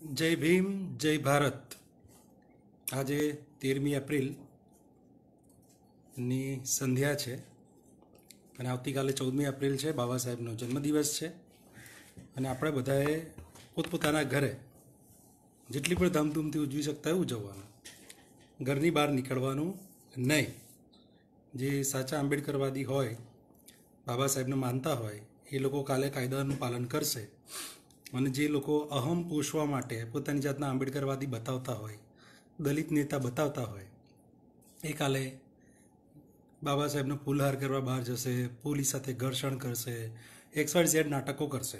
જય ભીમ જય ભારત આજે તેરમી એપ્રિલની સંધ્યા છે અને આવતીકાલે ચૌદમી એપ્રિલ છે બાબા સાહેબનો જન્મદિવસ છે અને આપણે બધાએ પોતપોતાના ઘરે જેટલી પણ ધામધૂમથી ઉજવી શકતા હોય ઉજવવાનું ઘરની બહાર નીકળવાનું નહીં જે સાચા આંબેડકરવાદી હોય બાબા સાહેબને માનતા હોય એ લોકો કાલે કાયદાનું પાલન કરશે અને જે લોકો અહમ પોષવા માટે પોતાની જાતના આંબેડકરવાદી બતાવતા હોય દલિત નેતા બતાવતા હોય એ કાલે બાબા સાહેબનો પુલહાર કરવા બહાર જશે પોલીસ સાથે ઘર્ષણ કરશે એક્સવાય ઝેડ નાટકો કરશે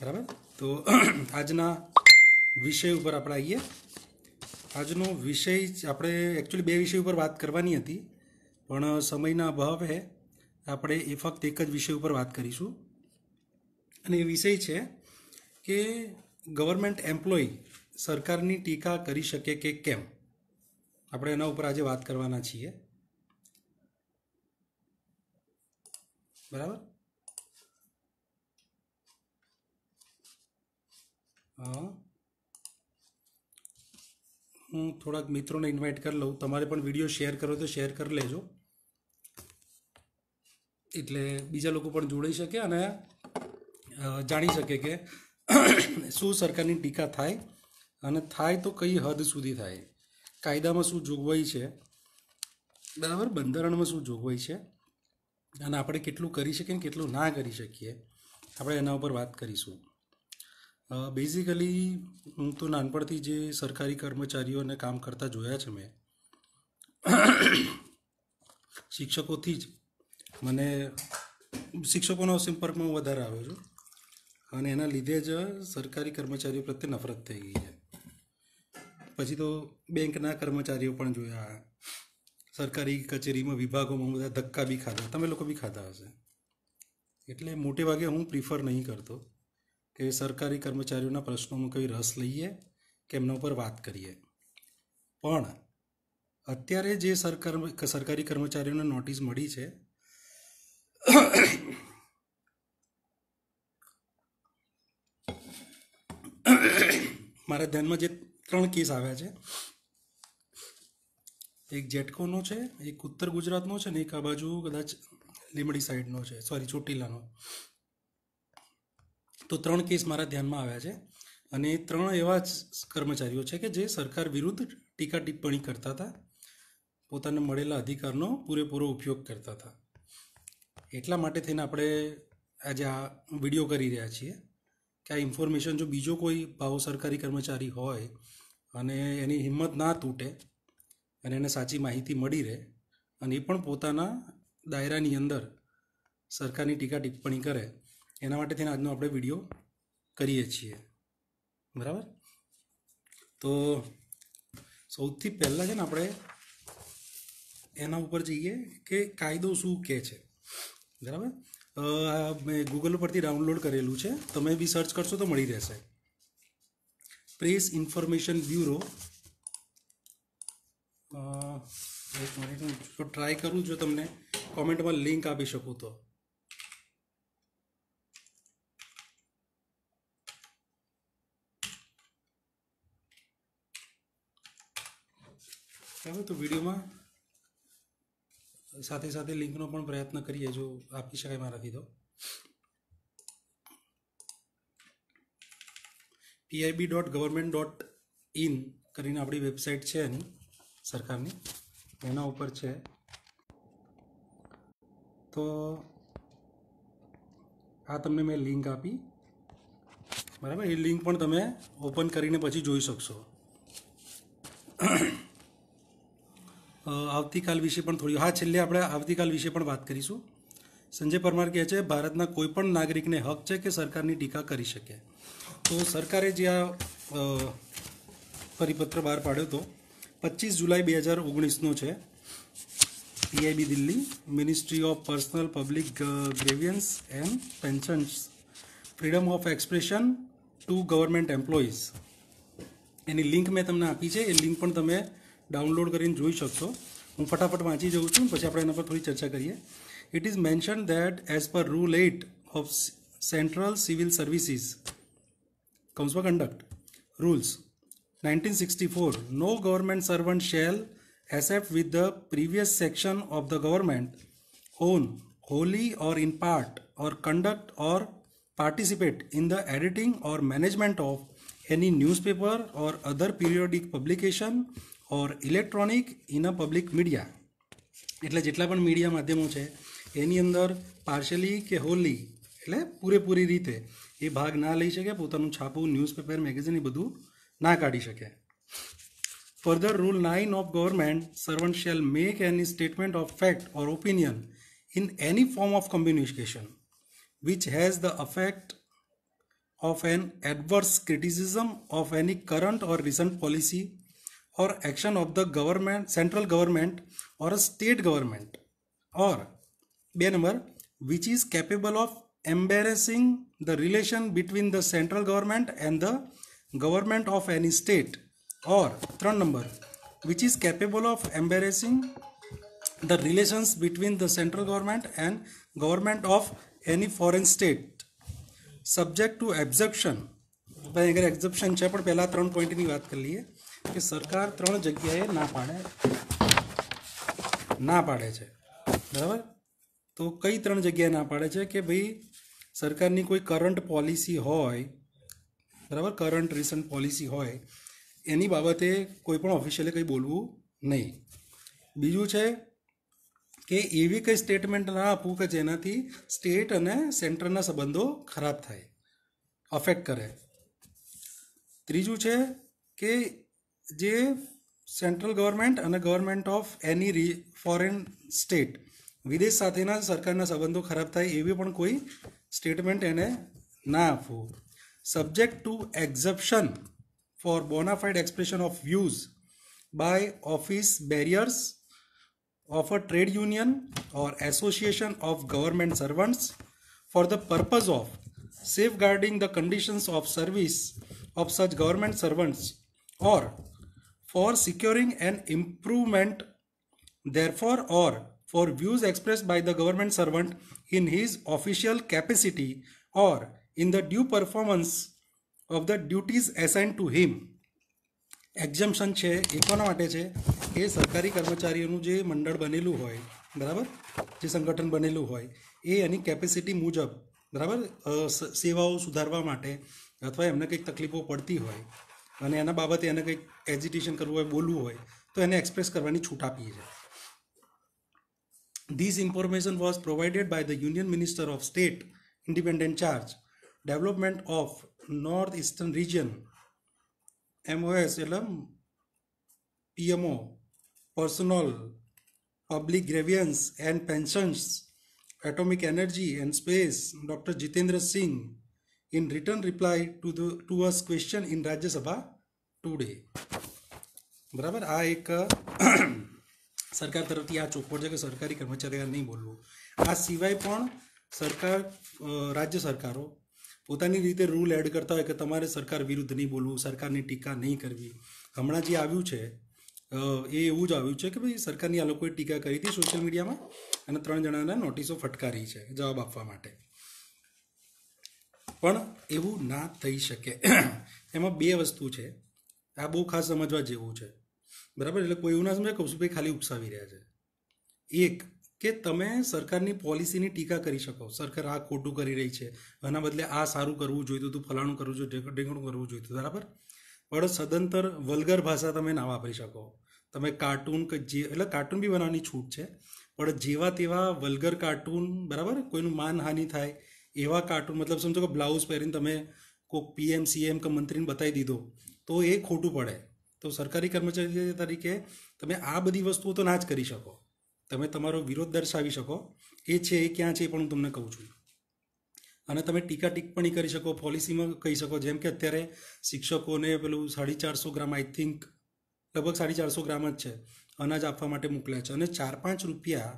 બરાબર તો આજના વિષય ઉપર આપણે આવીએ આજનો વિષય આપણે એકચ્યુઅલી બે વિષય ઉપર વાત કરવાની હતી પણ સમયના અભાવે આપણે એ ફક્ત એક જ વિષય ઉપર વાત કરીશું અને એ વિષય છે કે ગવર્મેન્ટ એમ્પ્લોય સરકારની ટીકા કરી શકે કે કેમ આપણે એના ઉપર આજે વાત કરવાના છીએ બરાબર હા હું થોડાક મિત્રોને ઇન્વાઇટ કરી લઉં તમારે પણ વિડીયો શેર કરો તો શેર કરી લેજો એટલે બીજા લોકો પણ જોડાઈ શકે અને જાણી શકે કે શું સરકારની ટીકા થાય અને થાય તો કઈ હદ સુધી થાય કાયદામાં શું જોગવાઈ છે બરાબર બંધારણમાં શું જોગવાઈ છે અને આપણે કેટલું કરી શકીએ ને કેટલું ના કરી શકીએ આપણે એના ઉપર વાત કરીશું બેઝિકલી હું તો નાનપણથી જે સરકારી કર્મચારીઓને કામ કરતા જોયા છે મેં શિક્ષકોથી જ મને શિક્ષકોના સંપર્કમાં વધારે આવ્યો છું અને એના લીધે જ સરકારી કર્મચારીઓ પ્રત્યે નફરત થઈ ગઈ છે પછી તો બેંકના કર્મચારીઓ પણ જોયા સરકારી કચેરીમાં વિભાગોમાં બધા ધક્કા બી ખાધા તમે લોકો બી ખાધા હશે એટલે મોટે ભાગે હું પ્રિફર નહીં કરતો કે સરકારી કર્મચારીઓના પ્રશ્નોમાં કંઈ રસ લઈએ કે એમના ઉપર વાત કરીએ પણ અત્યારે જે સરકાર સરકારી કર્મચારીઓને નોટિસ મળી છે મારા ધ્યાનમાં જે ત્રણ કેસ આવ્યા છે એક જેટકોનો છે એક ઉત્તર ગુજરાતનો છે ને એક આ બાજુ કદાચ લીમડી સાઈડનો છે સોરી ચોટીલાનો તો ત્રણ કેસ મારા ધ્યાનમાં આવ્યા છે અને ત્રણ એવા જ કર્મચારીઓ છે કે જે સરકાર વિરુદ્ધ ટીકા ટિપ્પણી કરતા હતા પોતાને મળેલા અધિકારનો પૂરેપૂરો ઉપયોગ કરતા હતા એટલા માટે થઈને આપણે આજે આ વિડીયો કરી રહ્યા છીએ કે આ ઇન્ફોર્મેશન જો બીજો કોઈ ભાવો સરકારી કર્મચારી હોય અને એની હિંમત ના તૂટે અને એને સાચી માહિતી મળી રહે અને એ પણ પોતાના દાયરાની અંદર સરકારની ટીકા ટિપ્પણી કરે એના માટે થઈને આજનો આપણે વિડીયો કરીએ છીએ બરાબર તો સૌથી પહેલાં છે ને આપણે એના ઉપર જઈએ કે કાયદો શું કહે છે બરાબર મેં ગૂગલ પરથી ડાઉનલોડ કરેલું છે તમે બી સર્ચ કરશો તો મળી રહેશે પ્રેસ ઇન્ફોર્મેશન બ્યુરો એક મિનિટ હું ટ્રાય કરું જો તમને કોમેન્ટમાં લિંક આપી શકું તો હવે તો વિડીયોમાં સાથે સાથે લિંકનો પણ પ્રયત્ન કરીએ જો આપી શકાય મારાથી તો PIB dot government dot in કરીને આપણી વેબસાઇટ છે એની સરકારની એના ઉપર છે તો આ તમને મેં લિંક આપી બરાબર એ લિંક પણ તમે ઓપન કરીને પછી જોઈ શકશો આવતીકાલ વિશે પણ થોડી હા છેલ્લે આપણે આવતીકાલ વિશે પણ વાત કરીશું સંજય પરમાર કહે છે ભારતના કોઈપણ નાગરિકને હક છે કે સરકારની ટીકા કરી શકે તો સરકારે જે આ પરિપત્ર બહાર પાડ્યો હતો પચીસ જુલાઈ બે હજાર ઓગણીસનો છે PIB Delhi ministry of personnel public grievances and pensions freedom of expression to government employees એની લિંક મેં તમને આપી છે એ લિંક પણ તમે डाउनलोड करीन જોઈ શકતો હું फटाफट વાંચી જાઉં છું પછી આપણે તેના પર થોડી ચર્ચા કરીએ it is mentioned that as per rule 8 of central civil services comes conduct rules 1964 no government servant shall except with the previous section of the government own wholly or in part or conduct or participate in the editing or management of any newspaper or other periodic publication or electronic in a public media એટલે જેટલા પણ media માધ્યમો છે એની અંદર partially કે હોલી એટલે પૂરેપૂરી રીતે એ ભાગ ના લઈ શકે પોતાનું છાપું ન્યૂઝપેપર મેગેઝિન એ બધું ના કાઢી શકે further rule nine of government servant shall make any statement of fact or opinion in any form of communication which has the effect of an adverse criticism of any current or recent policy or action of the government central government or a state government or બે number which is capable of embarrassing the relation between the central government and the government of any state or ત્રણ number which is capable of embarrassing the relations between the central government and government of any foreign state subject to absorption આપણે આગળ એક્ઝપ્શન છે પણ પહેલાં ત્રણ પોઈન્ટની વાત કરી લઈએ કે સરકાર ત્રણ જગ્યાએ ના પાડે ના પાડે છે બરાબર તો કઈ ત્રણ જગ્યાએ ના પાડે છે કે ભાઈ સરકારની કોઈ કરંટ પોલિસી હોય બરાબર કરંટ રિસન્ટ પોલિસી હોય એની બાબતે કોઈ પણ ઓફિશિયલે કંઈ બોલવું નહીં બીજું છે કે એવી કંઈ સ્ટેટમેન્ટ ના આપવું કે જેનાથી સ્ટેટ અને સેન્ટરના સંબંધો ખરાબ થાય અફેક્ટ કરે ત્રીજું છે કે જે સેન્ટ્રલ ગવર્મેન્ટ અને government of any foreign state વિદેશ સાથેના સરકારના સંબંધો ખરાબ થાય એવી પણ કોઈ સ્ટેટમેન્ટ એને ના આપવું subject to exception for bona fide expression of views by office bearers of a trade union or association of government servants for the purpose of safeguarding the conditions of service of such government servants or for securing an improvement therefore or for views expressed by the government servant in his official capacity or in the due performance of the duties assigned to him exemption છે એ કોના માટે છે એ સરકારી કર્મચારીઓનું જે મંડળ બનેલું હોય બરાબર જે સંગઠન બનેલું હોય એ એની કેપેસિટી મુજબ બરાબર સેવાઓ સુધારવા માટે અથવા એમને કંઈક તકલીફો પડતી હોય અને એના બાબતે એને કંઈક एजिटेशन करव बोलव हो तो एने एक्सप्रेस की छूट आपी जाए information was provided by the union minister of state independent charge development of north eastern region M O S L M P personnel public grievances and pension atomic energy and space doctor Jitendra Singh in return reply to the to us question in Rajya Sabha today બરાબર આ એક સરકાર તરફથી આ ચોખવટ છે કે સરકારી કર્મચારીઓ નહીં બોલવું આ સિવાય પણ સરકાર રાજ્ય સરકારો પોતાની રીતે રૂલ એડ કરતા હોય કે તમારે સરકાર વિરુદ્ધ નહીં બોલવું સરકારની ટીકા નહીં કરવી હમણાં જે આવ્યું છે એ એવું જ આવ્યું છે કે ભાઈ સરકારની આ લોકોએ ટીકા કરી હતી સોશિયલ મીડિયામાં અને ત્રણ જણાને નોટિસો ફટકારી છે જવાબ આપવા માટે પણ એવું ના થઈ શકે એમાં બે વસ્તુ છે આ બહુ ખાસ સમજવા જેવું છે બરાબર એટલે કોઈ એવું ના સમજાય કૌશિકભાઈ ખાલી ઉપસાવી રહ્યા છે એક કે તમે સરકારની પોલિસીની ટીકા કરી શકો સરકાર આ ખોટું કરી રહી છે આના બદલે આ સારું કરવું જોઈતું હતું ફલાણું કરવું જોઈએ ઢેંગણું કરવું જોઈતું બરાબર પણ સદંતર વલગર ભાષા તમે ના વાપરી શકો તમે કાર્ટૂન કે જે એટલે કાર્ટૂન બી બનાવવાની છૂટ છે પણ જેવા તેવા વલગર કાર્ટૂન બરાબર કોઈનું માનહાનિ થાય એવા કાર્ટૂન મતલબ સમજો કે બ્લાઉઝ પહેરીને તમે કોઈક પીએમ સીએમ કે મંત્રીને બતાવી દીધો તો એ ખોટું પડે તો સરકારી કર્મચારી તરીકે તમે આ બધી વસ્તુઓ તો ના જ કરી શકો તમે તમારો વિરોધ દર્શાવી શકો એ છે એ ક્યાં છે એ પણ હું તમને કહું છું અને તમે ટીકા ટિપ્પણી કરી શકો પોલિસીમાં કહી શકો જેમ કે અત્યારે શિક્ષકોને પેલું સાડી ચારસો ગ્રામ આઈ થિંક લગભગ સાડી ચારસો ગ્રામ જ છે અનાજ આપવા માટે મોકલ્યા છે અને ચાર પાંચ રૂપિયા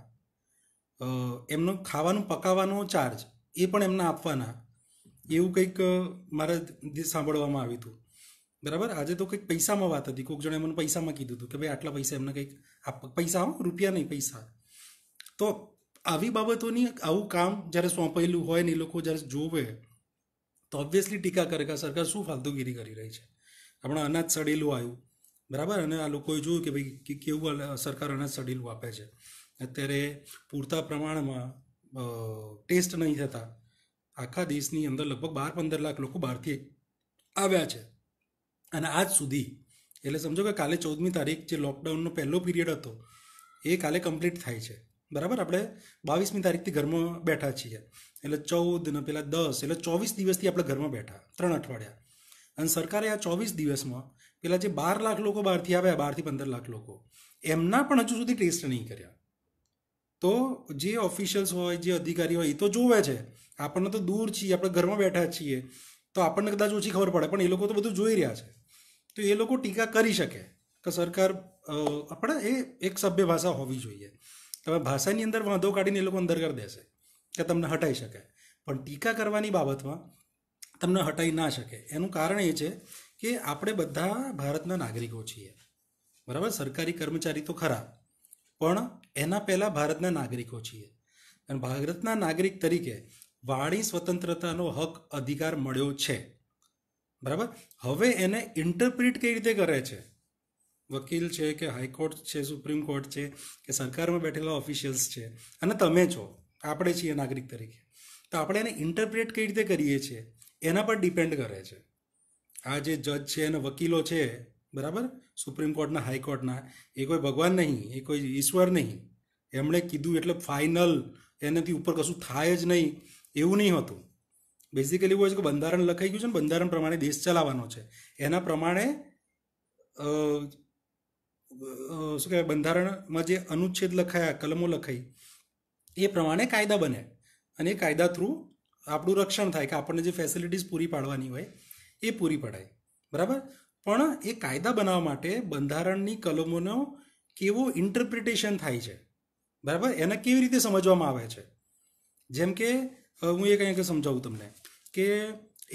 એમનો ખાવાનું પકાવવાનો ચાર્જ એ પણ એમને આપવાના એવું કંઈક મારે સાંભળવામાં આવ્યું હતું બરાબર આજે તો કંઈક પૈસામાં વાત હતી કોઈક જણે મને પૈસામાં કીધું હતું કે ભાઈ આટલા પૈસા એમને કંઈક પૈસા આવો રૂપિયા નહીં પૈસા તો આવી બાબતોની આવું કામ જ્યારે સોંપાયેલું હોય ને એ લોકો જ્યારે જોવે તો ઓબ્વિયસલી ટીકા કરે કે સરકાર શું ફાલતુગીરી કરી રહી છે હમણાં અનાજ સડેલું આવ્યું બરાબર અને આ લોકોએ જોયું કે ભાઈ કે કેવું સરકાર અનાજ સડેલું આપે છે અત્યારે પૂરતા પ્રમાણમાં ટેસ્ટ નહીં થતા આખા દેશની અંદર લગભગ બાર પંદર લાખ લોકો બહારથી આવ્યા છે અને આજ સુધી એટલે સમજો કે કાલે ચૌદમી તારીખ જે લોકડાઉનનો પહેલો પીરિયડ હતો એ કાલે કમ્પ્લીટ થાય છે બરાબર આપણે બાવીસમી તારીખથી ઘરમાં બેઠા છીએ એટલે ચૌદ ને પહેલાં દસ એટલે ચોવીસ દિવસથી આપણે ઘરમાં બેઠા ત્રણ અઠવાડિયા અને સરકારે આ ચોવીસ દિવસમાં પેલા જે બાર લાખ લોકો બહારથી આવ્યા બારથી પંદર લાખ લોકો એમના પણ હજુ સુધી ટેસ્ટ નહીં કર્યા તો જે ઓફિશિયલ્સ હોય જે અધિકારી હોય એ તો જોવે છે આપણને તો દૂર છીએ આપણે ઘરમાં બેઠા છીએ તો આપણને કદાચ ઓછી ખબર પડે પણ એ લોકો તો બધું જોઈ રહ્યા છે તો એ લોકો ટીકા કરી શકે કે સરકાર આપણે એ એક સભ્ય ભાષા હોવી જોઈએ હવે ભાષાની અંદર વાંધો કાઢીને એ લોકો અંદર કરી દેશે કે તમને હટાઈ શકે પણ ટીકા કરવાની બાબતમાં તમને હટાઈ ના શકે એનું કારણ એ છે કે આપણે બધા ભારતના નાગરિકો છીએ બરાબર સરકારી કર્મચારી તો ખરા પણ એના પહેલાં ભારતના નાગરિકો છીએ અને ભારતના નાગરિક તરીકે વાણી સ્વતંત્રતાનો હક અધિકાર મળ્યો છે બરાબર હવે એને ઇન્ટરપ્રિટ કઈ રીતે કરે છે વકીલ છે કે હાઈકોર્ટ છે સુપ્રીમ કોર્ટ છે કે સરકારમાં બેઠેલા ઓફિશિયલ્સ છે અને તમે છો આપણે છીએ નાગરિક તરીકે તો આપણે એને ઇન્ટરપ્રેટ કઈ રીતે કરીએ છીએ એના પર ડિપેન્ડ કરે છે આ જે જજ છે અને વકીલો છે બરાબર સુપ્રીમ કોર્ટના હાઈકોર્ટના એ કોઈ ભગવાન નહીં એ કોઈ ઈશ્વર નહીં એમણે કીધું એટલે ફાઇનલ એનાથી ઉપર કશું થાય જ નહીં એવું નહીં હોતું બેઝિકલી એવું હોય છે કે બંધારણ લખાઈ ગયું છે ને બંધારણ પ્રમાણે દેશ ચલાવવાનો છે એના પ્રમાણે શું કહેવાય બંધારણમાં જે અનુચ્છેદ લખાયા કલમો લખાઈ એ પ્રમાણે કાયદા બને અને એ કાયદા થ્રુ આપણું રક્ષણ થાય કે આપણને જે ફેસિલિટીઝ પૂરી પાડવાની હોય એ પૂરી પડાય બરાબર પણ એ કાયદા બનાવવા માટે બંધારણની કલમોનો કેવો ઇન્ટરપ્રિટેશન થાય છે બરાબર એને કેવી રીતે સમજવામાં આવે છે જેમ કે હું એ કંઈક સમજાવું તમને કે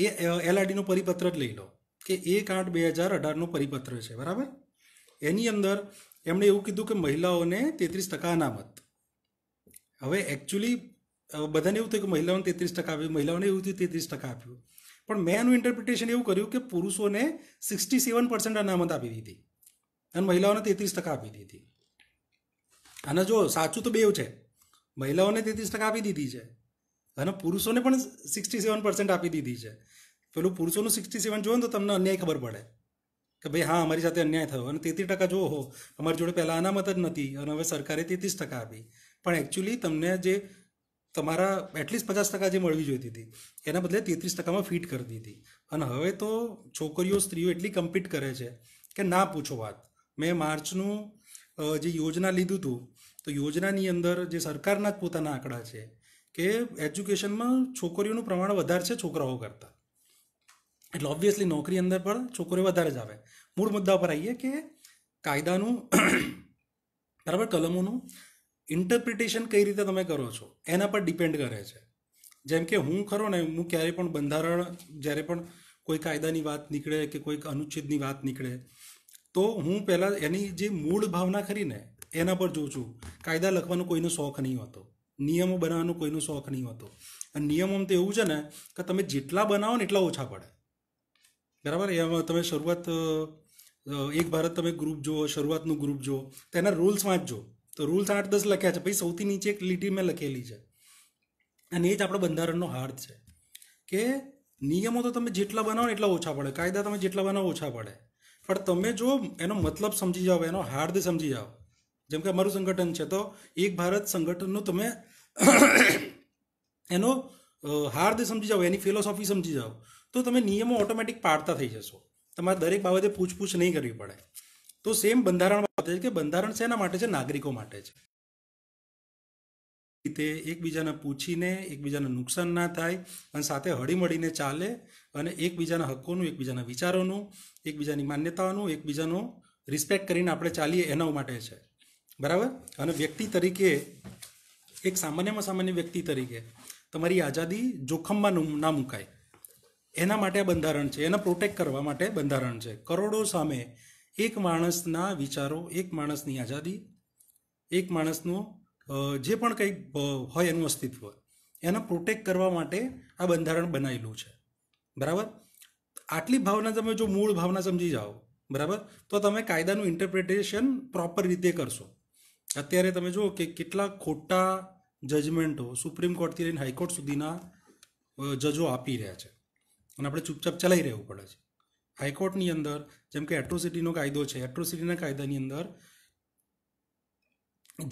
એ એલઆરડીનો પરિપત્ર જ લઈ લો કે એક આઠ બે હજાર અઢારનો પરિપત્ર છે બરાબર એની અંદર એમણે એવું કીધું કે મહિલાઓને તેત્રીસ ટકા અનામત હવે એકચ્યુઅલી બધાને એવું થયું કે મહિલાઓને તેત્રીસ ટકા આપ્યું મહિલાઓને એવું થયું તેત્રીસ ટકા આપ્યું પણ મેં એનું ઇન્ટરપ્રિટેશન એવું કર્યું કે પુરુષોને સિક્સટી સેવન પર્સન્ટ અનામત આપી દીધી અને મહિલાઓને તેત્રીસ ટકા આપી દીધી અને જો સાચું તો બેવ છે મહિલાઓને તેત્રીસ ટકા આપી દીધી છે અને પુરુષોને પણ સિક્સટી સેવન પર્સન્ટ આપી દીધી છે પેલું પુરુષોનું સિક્સટી સેવન જોયું તો તમને અન્યાય ખબર પડે કે ભાઈ હા અમારી સાથે અન્યાય થયો અને તેત્રીસ ટકા જો હો અમારી જોડે પહેલાં અનામત જ નથી અને હવે સરકારે તેત્રીસ ટકા આપી પણ એકચ્યુઅલી તમને જે તમારા એટલીસ્ટ પચાસ ટકા જે મળવી જોઈતી હતી એના બદલે તેત્રીસ ટકામાં ફીટ કરી દીધી અને હવે તો છોકરીઓ સ્ત્રીઓ એટલી કમ્પીટ કરે છે કે ના પૂછો વાત મેં માર્ચનું જે યોજના લીધું હતું તો યોજનાની અંદર જે સરકારના જ પોતાના આંકડા છે કે એજ્યુકેશનમાં છોકરીઓનું પ્રમાણ વધારે છે છોકરાઓ કરતાં એટલે ઓબ્વિયસલી નોકરી અંદર પણ છોકરીઓ વધારે જ આવે મૂળ મુદ્દા પર આવીએ કે કાયદાનું બરાબર કલમોનું ઇન્ટરપ્રિટેશન કઈ રીતે તમે કરો છો એના પર ડિપેન્ડ કરે છે જેમ કે હું ખરો ને હું ક્યારે પણ બંધારણ જ્યારે પણ કોઈ કાયદાની વાત નીકળે કે કોઈક અનુચ્છેદની વાત નીકળે તો હું પહેલાં એની જે મૂળ ભાવના ખરીને એના પર જોઉં છું કાયદા લખવાનો કોઈનો શોખ નહીં હોતો નિયમો બનાવવાનો કોઈનો શોખ નહીં હોતો અને નિયમોમાં તો એવું છે ને કે તમે જેટલા બનાવો ને એટલા ઓછા પડે બરાબર એમાં તમે શરૂઆત એક ભારત તમે ગ્રુપ જુઓ શરૂઆતનું ગ્રુપ જુઓ તેના રૂલ્સ વાંચજો તો રૂલ્સ આઠ દસ લખ્યા છે પછી સૌથી નીચે એક લીટી મેં લખેલી છે અને એ જ આપણા બંધારણનો હાર્દ છે કે નિયમો તો તમે જેટલા બનાવો એટલા ઓછા પડે કાયદા તમે જેટલા બનાવો ઓછા પડે પણ તમે જો એનો મતલબ સમજી જાઓ એનો હાર્દ સમજી જાઓ જેમ કે અમારું સંગઠન છે તો એક ભારત સંગઠનનું તમે એનો હાર્દ સમજી જાઓ એની ફિલોસોફી સમજી જાઓ તો તમે નિયમો ઓટોમેટિક પાડતા થઈ જશો તમારે દરેક બાબતે પૂછપૂછ નહીં કરવી પડે તો સેમ બંધારણ બાબતે છે કે બંધારણ શેના માટે છે નાગરિકો માટે છે રીતે એકબીજાને પૂછીને એકબીજાને નુકસાન ના થાય અને સાથે હળીમળીને ચાલે અને એકબીજાના હક્કોનું એકબીજાના વિચારોનું એકબીજાની માન્યતાઓનું એકબીજાનું રિસ્પેક્ટ કરીને આપણે ચાલીએ એના માટે છે બરાબર અને વ્યક્તિ તરીકે એક સામાન્યમાં સામાન્ય વ્યક્તિ તરીકે તમારી આઝાદી જોખમમાં ના મુકાય એના માટે આ બંધારણ છે એને પ્રોટેક્ટ કરવા માટે બંધારણ છે કરોડો સામે એક માણસના વિચારો એક માણસની આઝાદી એક માણસનું જે પણ કંઈક હોય એનું અસ્તિત્વ એને પ્રોટેક્ટ કરવા માટે આ બંધારણ બનાવેલું છે બરાબર આટલી ભાવના તમે જો મૂળ ભાવના સમજી જાઓ બરાબર તો તમે કાયદાનું ઇન્ટરપ્રિટેશન પ્રોપર રીતે કરશો અત્યારે તમે જુઓ કે કેટલા ખોટા જજમેન્ટો સુપ્રીમ કોર્ટથી લઈને હાઈકોર્ટ સુધીના જજો આપી રહ્યા છે અને આપણે ચૂપચાપ ચલાવી રહેવું પડે છે હાઈકોર્ટની અંદર જેમ કે એટ્રોસિટીનો કાયદો છે એટ્રોસિટીના કાયદાની અંદર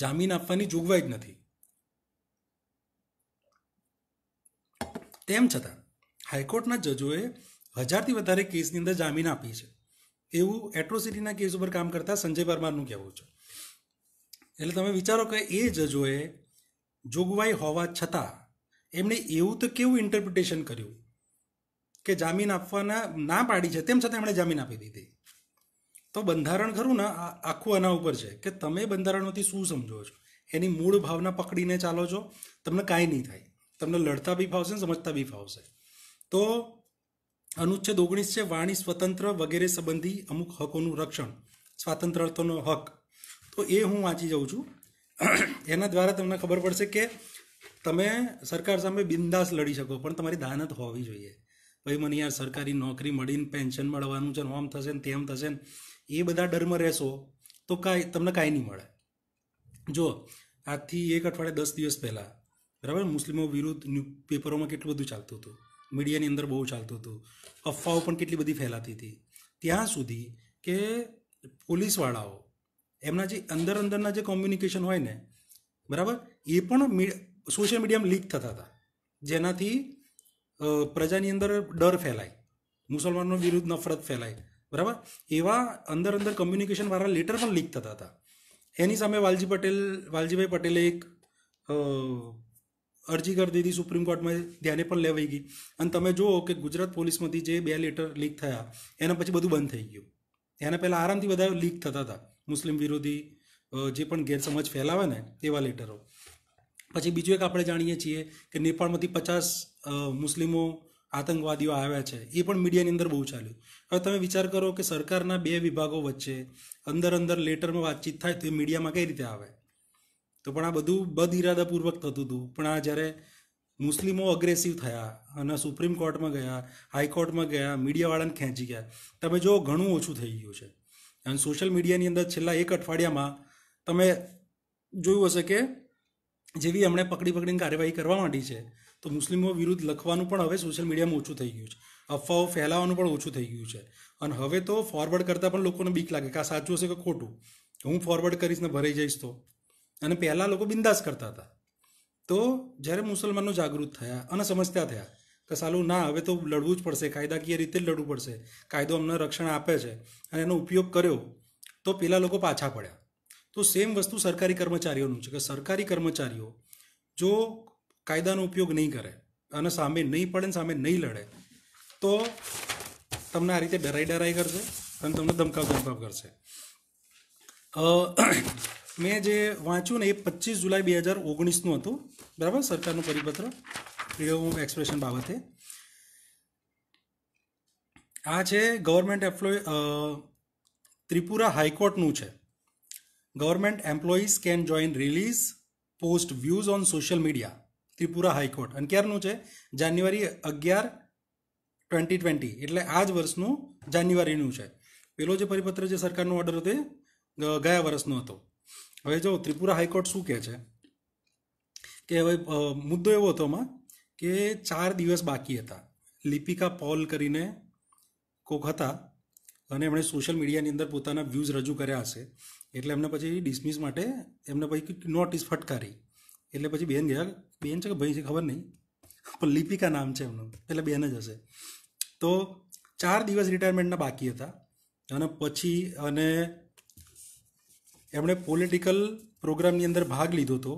જામીન આપવાની જોગવાઈ જ નથી તેમ છતાં હાઈકોર્ટના જજોએ હજારથી વધારે કેસની અંદર જામીન આપી છે એવું એટ્રોસિટીના કેસ ઉપર કામ કરતા સંજય પરમારનું કહેવું છે એટલે તમે વિચારો કે એ જજોએ જોગવાઈ હોવા છતાં એમણે એવું તો કેવું ઇન્ટરપ્રિટેશન કર્યું કે જામીન આપવાના ના પાડી છે તેમ છતાં એમણે જામીન આપી દીધી તો બંધારણ ખરું ને આખું આના ઉપર છે કે તમે બંધારણોથી શું સમજો છો એની મૂળ ભાવના પકડીને ચાલો છો તમને કાંઈ નહીં થાય તમને લડતા બી ફાવશે ને સમજતા બી ફાવશે તો અનુચ્છેદ ઓગણીસ છે વાણી સ્વતંત્ર વગેરે સંબંધી અમુક હકોનું રક્ષણ સ્વાતંત્રતાનો હક તો એ હું વાંચી જાઉં છું એના દ્વારા તમને ખબર પડશે કે તમે સરકાર સામે બિંદાસ લડી શકો પણ તમારી દાનત હોવી જોઈએ ભાઈ મને યાર સરકારી નોકરી મળીને પેન્શન મળવાનું છે આમ થશે ને તેમ થશે ને એ બધા ડરમાં રહેશો તો કાંઈ તમને કાંઈ નહીં મળે જો આજથી એક અઠવાડિયા દસ દિવસ પહેલાં બરાબર મુસ્લિમો વિરુદ્ધ પેપરોમાં કેટલું બધું ચાલતું હતું મીડિયાની અંદર બહુ ચાલતું હતું અફવાઓ પણ કેટલી બધી ફેલાતી હતી ત્યાં સુધી કે પોલીસવાળાઓ એમના જે અંદર અંદરના જે કોમ્યુનિકેશન હોય ને બરાબર એ પણ સોશિયલ મીડિયામાં લીક થતા હતા જેનાથી પ્રજાની અંદર ડર ફેલાય મુસલમાનો વિરુદ્ધ નફરત ફેલાય બરાબર એવા અંદર અંદર કમ્યુનિકેશનવાળા લેટર પણ લીક થતા હતા એની સામે વાલજી પટેલ વાલજીભાઈ પટેલે એક અરજી કરી દીધી સુપ્રીમ કોર્ટમાં ધ્યાને પણ લેવાઈ ગઈ અને તમે જુઓ કે ગુજરાત પોલીસમાંથી જે બે લેટર લીક થયા એના પછી બધું બંધ થઈ ગયું એના પહેલાં આરામથી બધા લીક થતા હતા મુસ્લિમ વિરોધી જે પણ ગેરસમજ ફેલાવે ને તેવા લેટરો પછી બીજું એક આપણે જાણીએ છીએ કે નેપાળમાંથી પચાસ મુસ્લિમો આતંકવાદીઓ આવ્યા છે એ પણ મીડિયાની અંદર બહુ ચાલ્યું હવે તમે વિચાર કરો કે સરકારના બે વિભાગો વચ્ચે અંદર અંદર લેટરમાં વાતચીત થાય તો એ મીડિયામાં કઈ રીતે આવે તો પણ આ બધું બદઇરાદાપૂર્વક થતું હતું પણ આ જ્યારે મુસ્લિમો અગ્રેસિવ થયા અને સુપ્રીમ કોર્ટમાં ગયા હાઈકોર્ટમાં ગયા મીડિયાવાળાને ખેંચી ગયા તમે જો ઘણું ઓછું થઈ ગયું છે અને સોશિયલ મીડિયાની અંદર છેલ્લા એક અઠવાડિયામાં તમે જોયું હશે કે જેવી એમણે પકડી પકડીને કાર્યવાહી કરવા માંડી છે તો મુસ્લિમો વિરુદ્ધ લખવાનું પણ હવે સોશિયલ મીડિયામાં ઓછું થઈ ગયું છે અફવાઓ ફેલાવાનું પણ ઓછું થઈ ગયું છે અને હવે તો ફોરવર્ડ કરતાં પણ લોકોને બીક લાગે કે આ સાચું હશે કે ખોટું હું ફોરવર્ડ કરીશ ને ભરાઈ જઈશ તો અને પહેલાં લોકો બિંદાસ કરતા હતા તો જ્યારે મુસલમાનો જાગૃત થયા અને સમજતા થયા કે સાલું ના હવે તો લડવું જ પડશે કાયદાકીય રીતે જ લડવું પડશે કાયદો અમને રક્ષણ આપે છે અને એનો ઉપયોગ કર્યો તો પેલા લોકો પાછા પડ્યા તો સેમ વસ્તુ સરકારી કર્મચારીઓનું છે કે સરકારી કર્મચારીઓ જો કાયદાનો ઉપયોગ નહીં કરે અને સામે નહીં પડે ને સામે નહીં લડે તો તમને આ રીતે ડરાઈ ડરાઈ કરશે અને તમને ધમકાવ ધમકાવ કરશે મેં જે વાંચ્યું ને એ પચીસ જુલાઈ બે હજાર ઓગણીસનું હતું બરાબર સરકારનું પરિપત્ર ફ્રીડમ ઓફ એક્સપ્રેશન બાબતે આ છે ગવર્મેન્ટ એમ્પ્લોય ત્રિપુરા હાઈકોર્ટનું છે government employees can join release post views on social media Tripura high court અને ક્યારનું છે જાન્યુઆરી અગિયાર ટ્વેન્ટી ટ્વેન્ટી એટલે આ જ વર્ષનું જાન્યુઆરીનું છે પેલો જે પરિપત્ર જે સરકારનો ઓર્ડર હતો ગયા વર્ષનો હતો હવે જો ત્રિપુરા હાઈકોર્ટ શું કહે છે કે હવે મુદ્દો એવો હતો એમાં કે ચાર દિવસ બાકી હતા લિપિકા પોલ કરીને કોક હતા અને એમણે સોશિયલ મીડિયાની અંદર પોતાના વ્યૂઝ રજૂ કર્યા હશે એટલે એમને પછી ડિસમિસ માટે એમને પછી નોટિસ ફટકારી એટલે પછી બેન ગયા બેન છે કે ભાઈ છે ખબર નહીં પણ લિપિકા નામ છે એમનું એટલે બેન જ હશે તો ચાર દિવસ રિટાયરમેન્ટના બાકી હતા અને પછી અને એમણે પોલિટિકલ પ્રોગ્રામની અંદર ભાગ લીધો હતો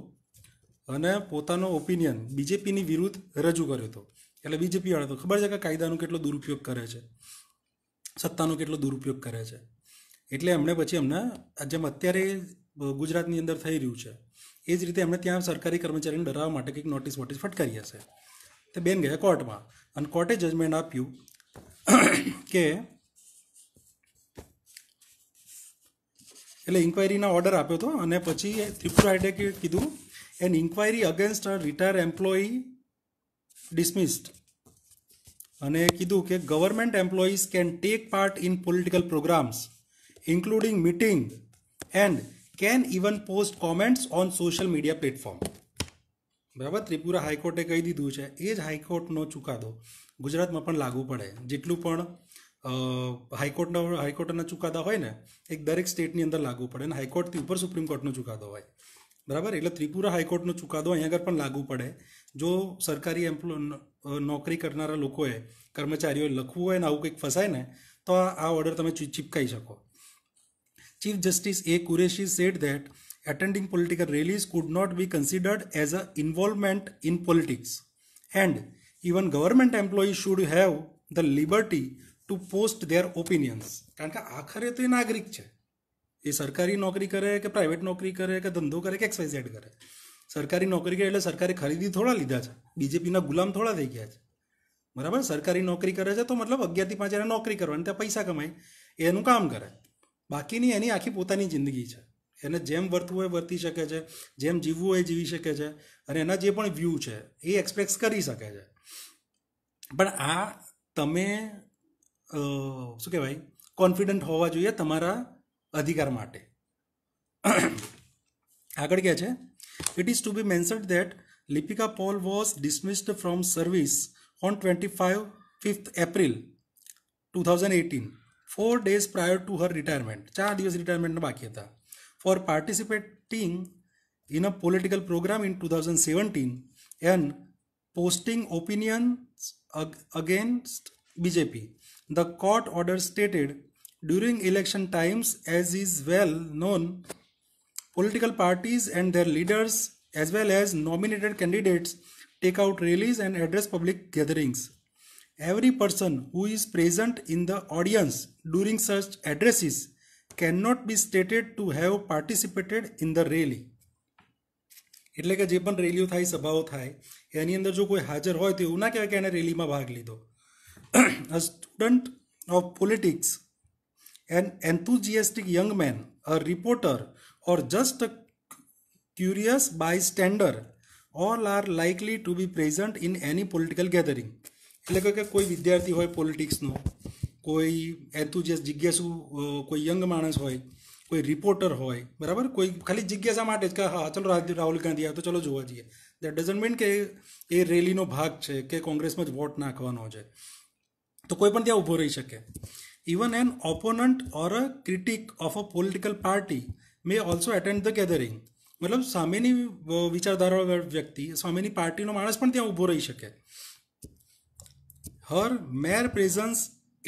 અને પોતાનો ઓપિનિયન બીજેપીની વિરુદ્ધ રજૂ કર્યો હતો એટલે બીજેપી વાળા તો ખબર છે કે કાયદાનો કેટલો દુરુપયોગ કરે છે સત્તાનો કેટલો દુરુપયોગ કરે છે એટલે એમણે પછી એમને જેમ અત્યારે ગુજરાતની અંદર થઈ રહ્યું છે એ જ રીતે એમણે ત્યાં સરકારી કર્મચારીને ડરાવવા માટે કંઈક નોટિસ વોટિસ ફટકારી હશે તે બેન ગયા કોર્ટમાં અને કોર્ટે જજમેન્ટ આપ્યું કે એટલે ઇન્ક્વાયરીના ઓર્ડર આપ્યો હતો અને પછી ત્રિપુરા હેડે કીધું an inquiry against a retire employee dismissed અને કીધું કે government employees can take part in political programs including meeting and can even post comments on social media platform બરાબર ત્રિપુરા હાઈકોર્ટે કહી દીધું છે એ જ હાઈકોર્ટનો ચુકાદો ગુજરાતમાં પણ લાગુ પડે જેટલું પણ હાઈકોર્ટનો હાઈકોર્ટના ચુકાદા હોય ને એક દરેક સ્ટેટની અંદર લાગુ પડે અને હાઈકોર્ટથી ઉપર સુપ્રીમ કોર્ટનો ચુકાદો હોય બરાબર એટલે ત્રિપુરા હાઈકોર્ટનો ચુકાદો અહીંયા આગળ પણ લાગુ પડે જો સરકારી એમ્પ્લો નોકરી કરનારા લોકોએ કર્મચારીઓએ લખવું હોય ને આવું કંઈક ફસાય ને તો આ ઓર્ડર તમે ચીપકાઈ શકો chief justice A Qureshi said that attending political rallies could not be considered as a involvement in politics and even government employee should have the liberty to post their opinions કારણ કે આખરે તો એ નાગરિક છે એ સરકારી નોકરી કરે કે પ્રાઇવેટ નોકરી કરે કે ધંધો કરે કે એક્સવાઇઝેડ કરે સરકારી નોકરી કરે એટલે સરકારે ખરીદી થોડા લીધા છે બીજેપીના ગુલામ થોડા થઈ ગયા છે બરાબર સરકારી નોકરી કરે છે તો મતલબ અગિયારથી પાંચ એને નોકરી કરવાની ત્યાં પૈસા કમાય એનું કામ કરે બાકીની એની આખી પોતાની જિંદગી છે એને જેમ વર્તવું હોય વર્તી શકે છે જેમ જીવવું હોય જીવી શકે છે અને એના જે પણ વ્યૂ છે એ એક્સપ્રેસ કરી શકે છે પણ આ તમે શું કહેવાય કોન્ફિડન્ટ હોવા જોઈએ તમારા અધિકાર માટે આગળ કહે છે it is to be mentioned that Lipika Paul was dismissed from service on twenty five fifth April two thousand eighteen four days prior to her retirement ચાર દિવસ રિટાયરમેન્ટના બાકી હતા for participating in a political program in two thousand seventeen and posting opinions against BJP the court order stated During election times, as is well known, political parties and their leaders, as well as nominated candidates, take out rallies and address public gatherings. Every person who is present in the audience during such addresses cannot be stated to have participated in the rally. એટલે કે જે પણ રેલીઓ થાય સભાઓ થાય એની અંદર જો કોઈ હાજર હોય તો એવું ના કહેવાય કે એને રેલીમાં ભાગ લીધો a student of politics an enthusiastic young man, a reporter, or just a curious bystander all are likely to be present in any political gathering એટલે કે કોઈ વિદ્યાર્થી હોય પોલિટિક્સનો કોઈ એન્થુઝિયસ જિજ્ઞાસુ કોઈ યંગ માણસ હોય કોઈ રિપોર્ટર હોય બરાબર કોઈ ખાલી જિજ્ઞાસા માટે જ કે હા ચલો રાહુલ ગાંધી આવે તો ચલો જોવા જઈએ દેટ ડઝન્ટ મીન કે એ રેલીનો ભાગ છે કે કોંગ્રેસમાં જ વોટ નાખવાનો છે તો કોઈ પણ ત્યાં ઊભો રહી શકે Even an opponent or a critic of a political party may also attend the gathering. મતલબ સામેની વિચારધારા વ્યક્તિ સામેની પાર્ટીનો માણસ પણ ત્યાં ઊભો રહી શકે her mere presence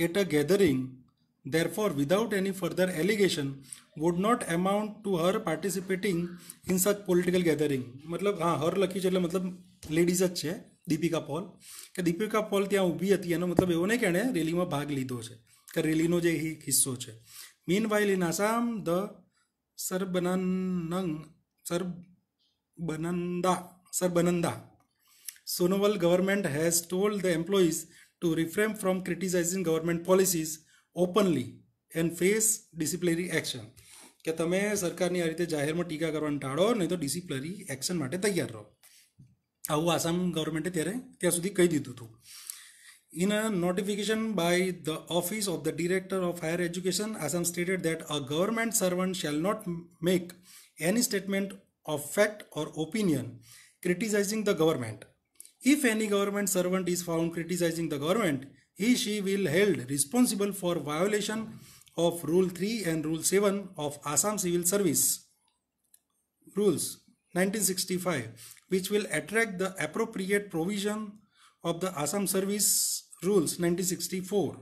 at a gathering therefore without any further allegation would not amount to her participating in such political gathering મતલબ હા હર લખ્યું છે એટલે મતલબ લેડીઝ જ છે દીપિકા પોલ કે દીપિકા પોલ ત્યાં ઊભી હતી એનો મતલબ એવો નહીં કે એણે રેલીમાં ભાગ લીધો છે કરેલીનો જે હિસ્સો છે meanwhile in Assam the સરબનંગ Sarbananda Sarbananda Sonowal government has told the employees to refrain from criticizing government policies openly and face disciplinary action કે તમે સરકારની આ રીતે જાહેરમાં ટીકા કરવાનું ટાળો નહીં તો ડિસિપ્લિનરી એક્શન માટે તૈયાર રહો આવું આસામ ગવર્મેન્ટે ત્યારે ત્યાં સુધી કહી દીધું હતું In a notification by the Office of the Director of Higher Education, Assam stated that a government servant shall not make any statement of fact or opinion criticizing the government. If any government servant is found criticizing the government, he she will held responsible for violation of Rule 3 and Rule 7 of Assam Civil Service Rules 1965, which will attract the appropriate provision of the Assam Service rules nineteen sixty four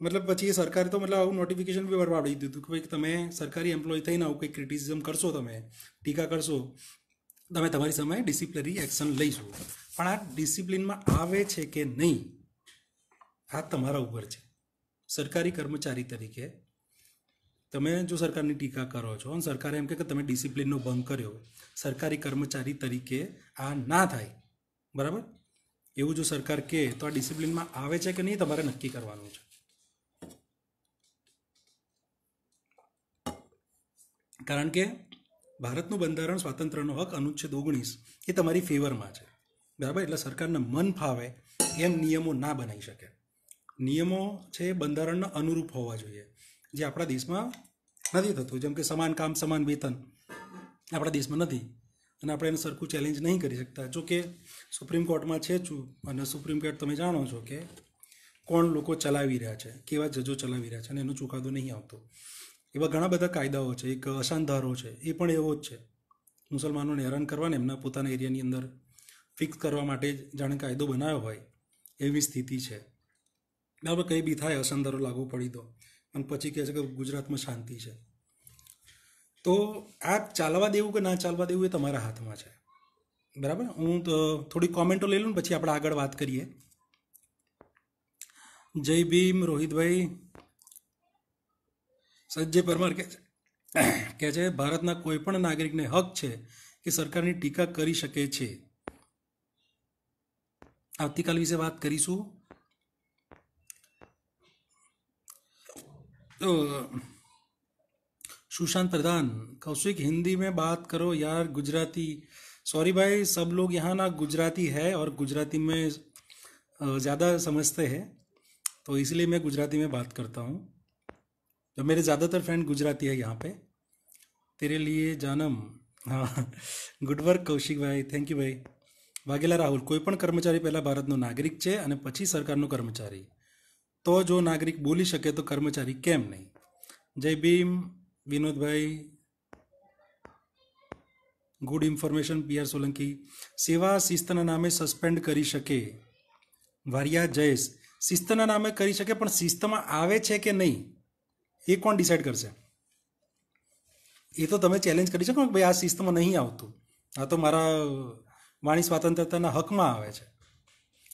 મતલબ પછી એ સરકારે તો મતલબ આવું notification બી પાડી દીધું કે ભાઈ તમે સરકારી એમ્પ્લોય થઈને આવું કંઈક ક્રિટિસિઝમ કરશો તમે ટીકા કરશો તમે તમારી સામે ડિસિપ્લિનરી એક્શન લઈશો પણ આ ડિસિપ્લિનમાં આવે છે કે નહીં આ તમારા ઉપર છે સરકારી કર્મચારી તરીકે તમે જો સરકારની ટીકા કરો છો અને સરકારે એમ કે તમે ડિસિપ્લિનનો ભંગ કર્યો સરકારી કર્મચારી તરીકે આ ના થાય બરાબર એવું જો સરકાર કહે તો આ ડિસિપ્લિનમાં આવે છે કે નહીં તમારે નક્કી કરવાનું છે કારણ કે ભારતનું બંધારણ સ્વાતંત્ર્યનો હક અનુચ્છેદ ઓગણીસ એ તમારી ફેવરમાં છે બરાબર એટલે સરકારને મન ફાવે એમ નિયમો ના બનાવી શકે નિયમો છે બંધારણના અનુરૂપ હોવા જોઈએ જે આપણા દેશમાં નથી થતું જેમ કે સમાન કામ સમાન વેતન આપણા દેશમાં નથી અને આપણે એને સરખું ચેલેન્જ નહીં કરી શકતા જો કે સુપ્રીમ કોર્ટમાં છે છું અને સુપ્રીમ કોર્ટ તમે જાણો છો કે કોણ લોકો ચલાવી રહ્યા છે કેવા જજો ચલાવી રહ્યા છે અને એનો ચુકાદો નહીં આવતો એવા ઘણા બધા કાયદાઓ છે એક અશાંત છે એ પણ એવો જ છે મુસલમાનોને હેરાન કરવાને એમના પોતાના એરિયાની અંદર ફિક્સ કરવા માટે જાણે કાયદો બનાવ્યો હોય એવી સ્થિતિ છે બરાબર કંઈ બી થાય અસંદરો લાગુ પડી દો અને પછી કહે છે કે ગુજરાતમાં શાંતિ છે તો આ ચાલવા દેવું કે ના ચાલવા દેવું એ તમારા હાથમાં છે બરાબર હું તો થોડી કોમેન્ટો લઈ લઉં પછી આપણે આગળ વાત કરીએ જય ભીમ રોહિતભાઈ સંજય પરમાર કે કહે છે ભારતના કોઈ પણ નાગરિકને હક છે કે સરકારની ટીકા કરી શકે છે આવતીકાલ વિશે વાત કરીશું તો સુશાંત પ્રધાન કૌશિક હિન્દી મેં બાત કરો યાર ગુજરાતી सॉरी भाई सब लोग यहाँ ना गुजराती है और गुजराती में ज़्यादा समझते हैं तो इसलिए मैं गुजराती में बात करता हूँ जो मेरे ज़्यादातर फ्रेंड गुजराती है यहाँ पे तेरे लिए जानम હા ગુડ વર્ક કૌશિકભાઈ થેન્ક યુ ભાઈ વાઘેલા રાહુલ કોઈ પણ કર્મચારી પહેલાં ભારતનો નાગરિક છે અને પછી સરકારનો કર્મચારી તો જો નાગરિક બોલી શકે તો કર્મચારી કેમ નહીં જય ભીમ વિનોદભાઈ ગુડ ઇન્ફોર્મેશન પીઆર સોલંકી સેવા શિસ્તના નામે સસ્પેન્ડ કરી શકે વારિયા જયેશ શિસ્તના નામે કરી શકે પણ શિસ્તમાં આવે છે કે નહીં એ કોણ ડિસાઇડ કરશે એ તો તમે ચેલેન્જ કરી શકો ભાઈ આ શિસ્તમાં નહીં આવતું આ તો મારા વાણી સ્વાતંત્રતાના હકમાં આવે છે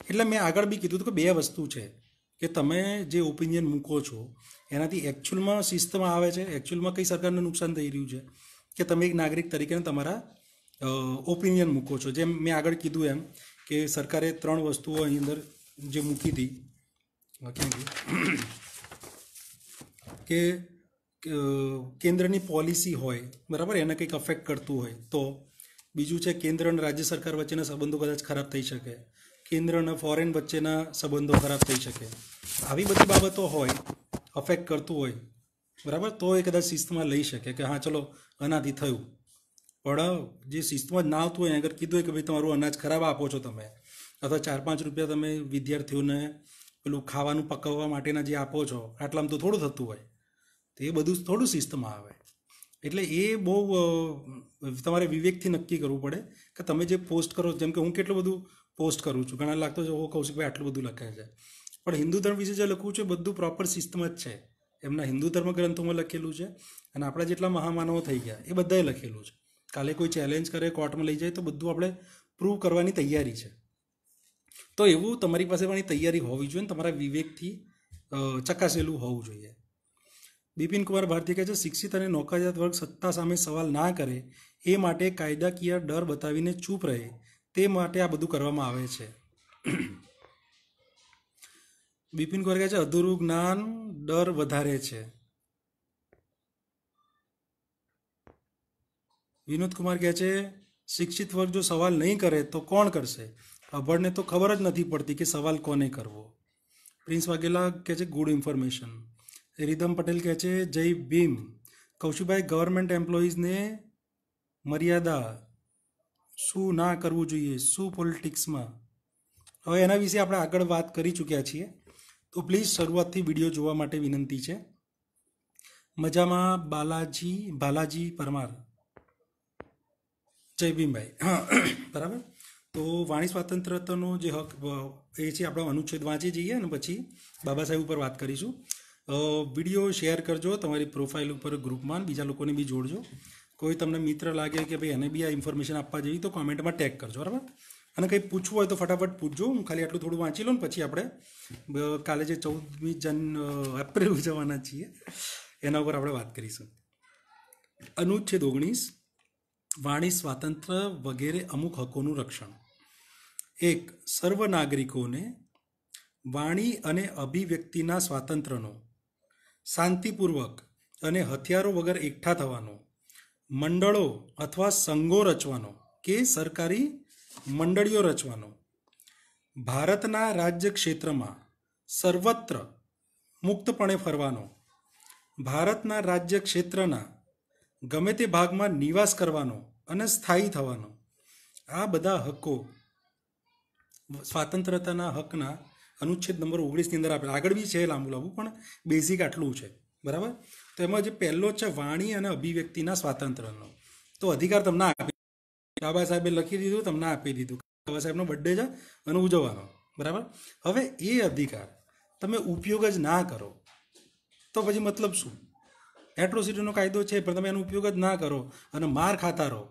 એટલે મેં આગળ બી કીધું હતું કે બે વસ્તુ છે કે તમે જે ઓપિનિયન મૂકો છો એનાથી એકચ્યુઅલમાં શિસ્તમાં આવે છે એકચ્યુઅલમાં કઈ સરકારને નુકસાન થઈ રહ્યું છે કે તમે એક નાગરિક તરીકેના તમારા ઓપિનિયન મૂકો છો જેમ મેં આગળ કીધું એમ કે સરકારે ત્રણ વસ્તુઓ અહીં અંદર જે મૂકી હતી કે કેન્દ્રની પોલિસી હોય બરાબર એને કંઈક અફેક્ટ કરતું હોય તો બીજું છે કેન્દ્ર અને રાજ્ય સરકાર વચ્ચેના સંબંધો કદાચ ખરાબ થઈ શકે કેન્દ્ર અને ફોરેન વચ્ચેના સંબંધો ખરાબ થઈ શકે આવી બધી બાબતો હોય અફેક્ટ કરતું હોય બરાબર તો એ કદાચ શિસ્તમાં લઈ શકે કે હા ચલો અનાથી થયું પણ જે શિસ્તમાં જ ના આવતું હોય આગળ કીધું કે ભાઈ તમારું અનાજ ખરાબ આપો છો તમે અથવા ચાર પાંચ રૂપિયા તમે વિદ્યાર્થીઓને પેલું ખાવાનું પકવવા માટેના જે આપો છો આટલામાં તો થોડું થતું હોય તો એ બધું થોડું શિસ્તમાં આવે એટલે એ બહુ તમારે વિવેકથી નક્કી કરવું પડે કે તમે જે પોસ્ટ કરો જેમ કે હું કેટલું બધું પોસ્ટ કરું છું ઘણા લાગતો છે કે ભાઈ આટલું બધું લખે છે પણ હિન્દુ ધર્મ વિશે જે લખવું છે બધું પ્રોપર શિસ્તમાં જ છે એમના હિન્દુ ધર્મ ગ્રંથોમાં લખેલું છે અને આપણા જેટલા મહામાનવો થઈ ગયા એ બધાએ લખેલું છે કાલે કોઈ ચેલેન્જ કરે કોર્ટમાં લઈ જાય તો બધું આપણે પ્રૂવ કરવાની તૈયારી છે તો એવું તમારી પાસે પણ તૈયારી હોવી જોઈએ તમારા વિવેકથી ચકાસેલું હોવું જોઈએ બિપિન કુમાર ભારતી કહે છે શિક્ષિત અને નોકરિયાત વર્ગ સત્તા સામે સવાલ ના કરે એ માટે કાયદાકીય ડર બતાવીને ચૂપ રહે તે માટે આ બધું કરવામાં આવે છે બિપિન કોર કહે છે અધૂરું જ્ઞાન ડર વધારે છે વિનોદ કુમાર કહે છે શિક્ષિત વર્ગ જો સવાલ નહીં કરે તો કોણ કરશે અભણને તો ખબર જ નથી પડતી કે સવાલ કોને કરવો પ્રિન્સ વાઘેલા કહે છે ગુડ ઇન્ફોર્મેશન રિધમ પટેલ કહે છે જય ભીમ કૌશિકભાઈ ગવર્મેન્ટ એમ્પ્લોઈઝને મર્યાદા શું ના કરવું જોઈએ શું પોલિટિક્સમાં હવે એના વિશે આપણે આગળ વાત કરી ચૂક્યા છીએ તો પ્લીઝ શરૂઆતથી વિડીયો જોવા માટે વિનંતી છે મજામાં બાલાજી બાલાજી પરમાર જય ભીમભાઈ બરાબર તો વાણી સ્વાતંત્રતાનો જે હક એ છે આપણો અનુચ્છેદ વાંચી જઈએ અને પછી બાબા સાહેબ ઉપર વાત કરીશું વિડીયો શેર કરજો તમારી પ્રોફાઇલ ઉપર ગ્રુપમાં બીજા લોકોને બી જોડજો કોઈ તમને મિત્ર લાગે કે ભાઈ એને બી આ ઇન્ફોર્મેશન આપવા જેવી તો કોમેન્ટમાં ટેગ કરજો બરાબર અને કંઈ પૂછવું હોય તો ફટાફટ પૂછજો હું ખાલી આટલું થોડું વાંચી લઉં પછી આપણે કાલે જે ચૌદમી જન એપ્રિલ ઉજવવાના છીએ એના ઉપર આપણે વાત કરીશું અનુચ્છેદ ઓગણીસ વાણી સ્વાતંત્ર્ય વગેરે અમુક હકોનું રક્ષણ એક સર્વ નાગરિકોને વાણી અને અભિવ્યક્તિના સ્વાતંત્ર્યનો શાંતિપૂર્વક અને હથિયારો વગર એકઠા થવાનો મંડળો અથવા સંઘો રચવાનો કે સરકારી મંડળીઓ રચવાનો ભારતના રાજ્ય ક્ષેત્રમાં સર્વત્ર મુક્તપણે ફરવાનો ભારતના રાજ્ય ક્ષેત્રના ગમે તે ભાગમાં નિવાસ કરવાનો અને સ્થાયી થવાનો આ બધા હક્કો સ્વાતંત્રતાના હકના અનુચ્છેદ નંબર ઓગણીસની અંદર આપણે આગળ બી છે લાંબુ લાંબુ પણ બેઝિક આટલું છે બરાબર તેમજ પહેલો છે વાણી અને અભિવ્યક્તિના સ્વાતંત્ર્યનો તો અધિકાર તમને આપે બાબા સાહેબે લખી દીધું તમને આપી દીધું બાબા સાહેબનો બર્થડે છે અને ઉજવવાનો બરાબર હવે એ અધિકાર તમે ઉપયોગ જ ના કરો તો પછી મતલબ શું એટ્રોસિટીનો કાયદો છે પણ તમે એનો ઉપયોગ જ ના કરો અને માર ખાતા રહો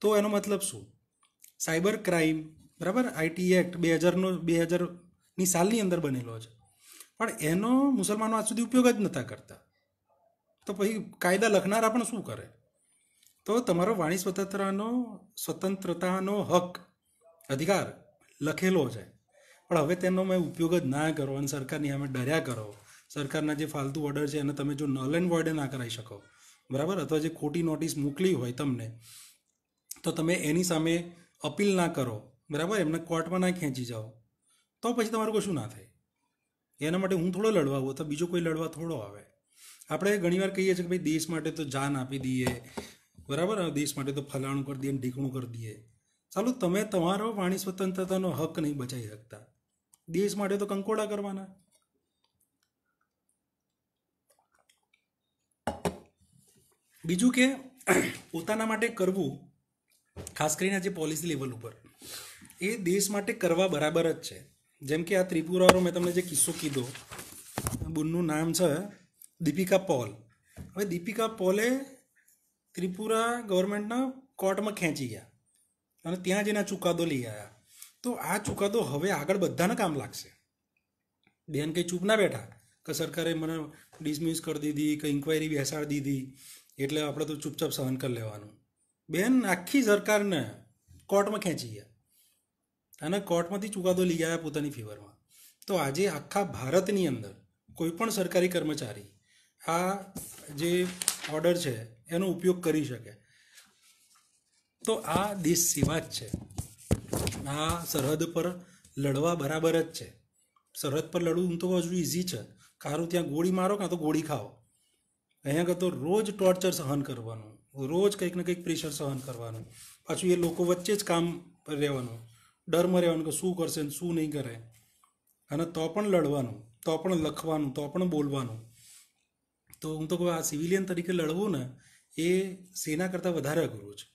તો એનો મતલબ શું સાયબર ક્રાઇમ બરાબર આઈટી એક્ટ બે હજારનો બે હજારની સાલની અંદર બનેલો છે પણ એનો મુસલમાનો આજ સુધી ઉપયોગ જ નહોતા કરતા તો પછી કાયદા લખનારા પણ શું કરે તો તમારો વાણી સ્વતંત્રતાનો સ્વતંત્રતાનો હક અધિકાર લખેલો છે પણ હવે તેનો મેં ઉપયોગ જ ના કરો અને સરકારની સામે ડર્યા કરો સરકારના જે ફાલતુ ઓર્ડર છે એને તમે જો નલ એન્ડ વોર્ડે ના કરાવી શકો બરાબર અથવા જે ખોટી નોટિસ મોકલી હોય તમને તો તમે એની સામે અપીલ ના કરો બરાબર એમને કોર્ટમાં ના ખેંચી જાઓ તો પછી તમારું કશું ના થાય એના માટે હું થોડો લડવા આવું તો બીજો કોઈ લડવા થોડો આવે આપણે ઘણીવાર કહીએ છીએ કે ભાઈ દેશ માટે તો જાન આપી દઈએ બરાબર દેશ માટે તો ફલાણું કરી દઈએ ઢીકણું કરી દઈએ ચાલો તમે તમારો વાણી સ્વતંત્રતાનો હક નહીં બચાવી શકતા દેશ માટે તો કંકોડા કરવાના બીજું કે પોતાના માટે કરવું ખાસ કરીને જે પોલિસી લેવલ ઉપર એ દેશ માટે કરવા બરાબર જ છે જેમ કે આ ત્રિપુરાનો મેં તમને જે કિસ્સો કીધો બુનનું નામ છે દીપિકા પોલ હવે દીપિકા પોલે ત્રિપુરા ગવર્મેન્ટના કોર્ટમાં ખેંચી ગયા અને ત્યાં જઈને ચુકાદો લઈ આવ્યા તો આ ચુકાદો હવે આગળ બધાને કામ લાગશે બેન કંઈ ચૂપ ના બેઠા કે સરકારે મને ડિસમિસ કરી દીધી કે ઇન્ક્વાયરી બેસાડી દીધી એટલે આપણે તો ચૂપચાપ સહન કરી લેવાનું બેન આખી સરકારને કોર્ટમાં ખેંચી ગયા અને કોર્ટમાંથી ચુકાદો લઈ આવ્યા પોતાની ફેવરમાં તો આજે આખા ભારતની અંદર કોઈ પણ સરકારી કર્મચારી આ જે ઓર્ડર છે એનો ઉપયોગ કરી શકે તો આ દેશ સેવા જ છે આ સરહદ પર લડવા બરાબર જ છે સરહદ પર લડવું તો હજુ ઇઝી છે કારું ત્યાં ગોળી મારો કાં તો ગોળી ખાઓ અહીંયા તો રોજ ટોર્ચર સહન કરવાનું રોજ કંઈક ને કંઈક પ્રેશર સહન કરવાનું પાછું એ લોકો વચ્ચે જ કામ રહેવાનું ડરમાં રહેવાનું કે શું કરશે ને શું નહીં કરે અને તો પણ લડવાનું તો પણ લખવાનું તો પણ બોલવાનું તો હું તો કહું આ સિવિલિયન તરીકે લડવું ને એ સેના કરતાં વધારે અઘરું છે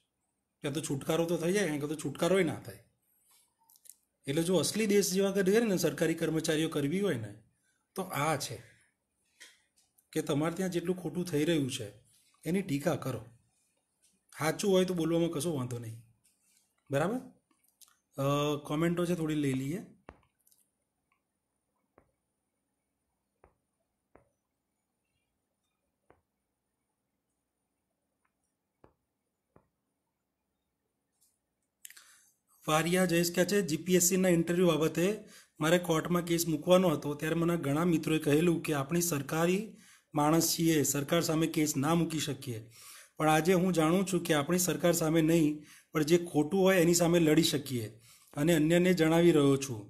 ક્યાં તો છુટકારો તો થઈ જાય અહીં તો છુટકારોય ના થાય એટલે જો અસલી દેશ જેવા કરીએ ને સરકારી કર્મચારીઓ કરવી હોય ને તો આ છે કે તમારે ત્યાં જેટલું ખોટું થઈ રહ્યું છે એની ટીકા કરો સાચું હોય તો બોલવામાં કશો વાંધો નહીં બરાબર કોમેન્ટો છે થોડી લઈ લઈએ વારિયા જયેશ કહે છે જીપીએસસીના ઇન્ટરવ્યૂ બાબતે મારે કોર્ટમાં કેસ મૂકવાનો હતો ત્યારે મને ઘણા મિત્રોએ કહેલું કે આપણી સરકારી માણસ છીએ સરકાર સામે કેસ ના મૂકી શકીએ પણ આજે હું જાણું છું કે આપણી સરકાર સામે નહીં પણ જે ખોટું હોય એની સામે લડી શકીએ અને અન્યને જણાવી રહ્યો છું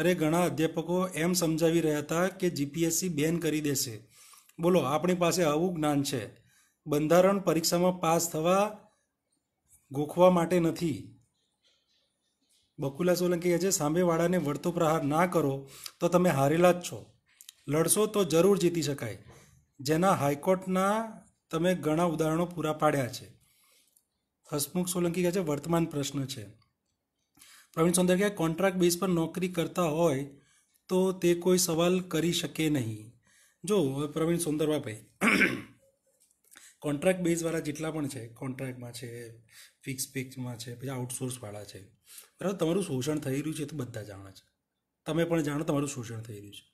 અરે ઘણા અધ્યાપકો એમ સમજાવી રહ્યા હતા કે જીપીએસસી બેન કરી દેશે બોલો આપણી પાસે આવું જ્ઞાન છે બંધારણ પરીક્ષામાં પાસ થવા ગોખવા માટે નથી બકુલા સોલંકી કહે છે સામેવાળાને વળતો પ્રહાર ના કરો તો તમે હારેલા જ છો લડશો તો જરૂર જીતી શકાય જેના હાઈકોર્ટના તમે ઘણા ઉદાહરણો પૂરા પાડ્યા છે હસમુખ સોલંકી કહે છે વર્તમાન પ્રશ્ન છે પ્રવીણ સોંદરકિયા કોન્ટ્રાક્ટ બેઝ પર નોકરી કરતા હોય તો તે કોઈ સવાલ કરી શકે નહીં જો પ્રવીણ સુંદરવાભાઈ કોન્ટ્રાક્ટ બેઝવાળા જેટલા પણ છે કોન્ટ્રાક્ટમાં છે ફિક્સ પિક્સમાં છે પછી આઉટસોર્સવાળા છે બરાબર તમારું શોષણ થઈ રહ્યું છે તો બધા જાણે છે તમે પણ જાણો તમારું શોષણ થઈ રહ્યું છે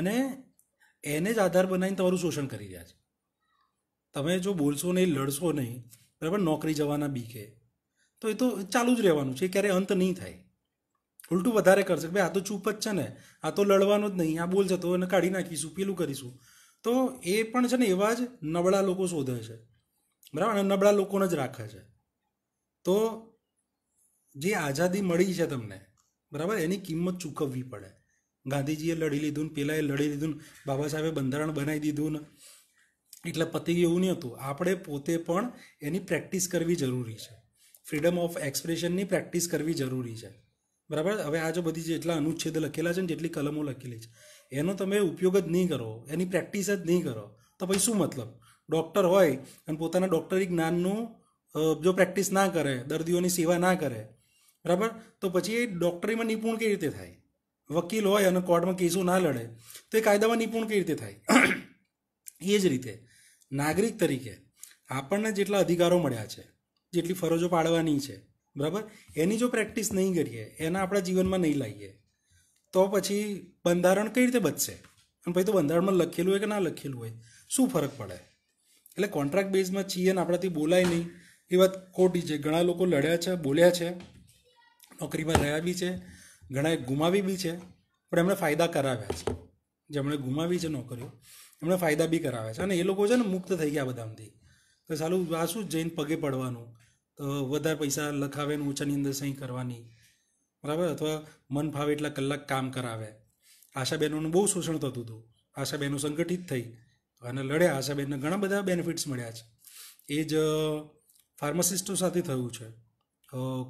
અને એને જ આધાર બનાવીને તમારું શોષણ કરી રહ્યા છે તમે જો બોલશો નહીં લડશો નહીં બરાબર નોકરી જવાના બીકે તો એ તો ચાલુ જ રહેવાનું છે ક્યારેય અંત નહીં થાય ઉલટું વધારે કરશે ભાઈ આ તો ચૂપ જ છે ને આ તો લડવાનું જ નહીં આ બોલશે તો એને કાઢી નાખીશું પેલું કરીશું તો એ પણ છે ને એવા જ નબળા લોકો શોધે છે બરાબર અને નબળા લોકોને જ રાખે છે તો જે આઝાદી મળી છે તમને બરાબર એની કિંમત ચૂકવવી પડે ગાંધીજીએ લડી લીધું ને પહેલાં એ લડી લીધું ને બાબા સાહેબે બંધારણ બનાવી દીધું ને એટલે પતિ એવું નહીં હતું આપણે પોતે પણ એની પ્રેક્ટિસ કરવી જરૂરી છે ફ્રીડમ ઓફ એક્સપ્રેશનની પ્રેક્ટિસ કરવી જરૂરી છે બરાબર હવે આ જો બધી જેટલા અનુચ્છેદ લખેલા છે ને જેટલી કલમો લખેલી છે એનો તમે ઉપયોગ જ નહીં કરો એની પ્રેક્ટિસ જ નહીં કરો તો પછી શું મતલબ ડૉક્ટર હોય અને પોતાના ડૉક્ટરી જ્ઞાનનું જો પ્રેક્ટિસ ના કરે દર્દીઓની સેવા ના કરે બરાબર તો પછી એ ડૉક્ટરીમાં નિપુણ કેવી રીતે થાય વકીલ હોય અને કોર્ટમાં કેસો ના લડે તો એ કાયદામાં નિપુણ કેવી રીતે થાય એ જ રીતે નાગરિક તરીકે આપણને જેટલા અધિકારો મળ્યા છે જેટલી ફરજો પાડવાની છે બરાબર એની જો પ્રેક્ટિસ નહીં કરીએ એના આપણા જીવનમાં નહીં લાવીએ તો પછી બંધારણ કઈ રીતે બચશે અને પછી તો બંધારણમાં લખેલું હોય કે ના લખેલું હોય શું ફરક પડે એટલે કોન્ટ્રાક્ટ બેઝમાં છીએ ને આપણાથી બોલાય નહીં એ વાત ખોટી છે ઘણા લોકો લડ્યા છે બોલ્યા છે નોકરીમાં રહ્યા બી છે ઘણાએ ગુમાવી બી છે પણ એમણે ફાયદા કરાવ્યા છે જેમણે ગુમાવી છે નોકરીઓ એમણે ફાયદા બી કરાવ્યા છે અને એ લોકો છે ને મુક્ત થઈ ગયા બધામાંથી તો સાલું આ શું જઈને પગે પડવાનું તો વધારે પૈસા લખાવે ને ઓછાની અંદર સહી કરવાની બરાબર અથવા મન ફાવે એટલા કલાક કામ કરાવે આશાબહેનોનું બહુ શોષણ થતું હતું આશાબહેનો સંગઠિત થઈ અને લડ્યા આશાબહેનને ઘણા બધા બેનિફિટ્સ મળ્યા છે એ જ ફાર્માસિસ્ટો સાથે થયું છે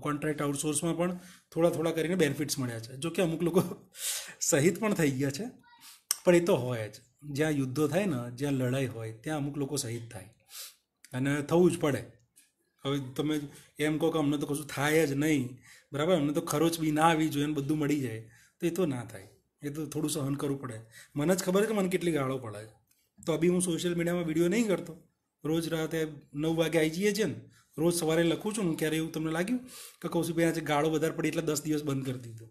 કોન્ટ્રાક્ટ આઉટસોર્સમાં પણ થોડા થોડા કરીને બેનિફિટ્સ મળ્યા છે જોકે અમુક લોકો શહીદ પણ થઈ ગયા છે પણ એ તો હોય જ જ્યાં યુદ્ધો થાય ને જ્યાં લડાઈ હોય ત્યાં અમુક લોકો શહીદ થાય અને થવું જ પડે હવે તમે એમ કહો કે અમને તો કશું થાય જ નહીં બરાબર અમને તો ખર્ચ બી ના આવી જોઈએ બધું મળી જાય તો એ તો ના થાય એ તો થોડું સહન કરવું પડે મને જ ખબર છે કે મને કેટલી ગાળો પડે છે તો અભી હું સોશિયલ મીડિયામાં વિડીયો નહીં કરતો રોજ રાતે નવ વાગે આવી જઈએ છીએ ને રોજ સવારે લખું છું હું ક્યારે એવું તમને લાગ્યું કે કૌશિકભાઈ આજે ગાળો વધારે પડે એટલે દસ દિવસ બંધ કરી દીધો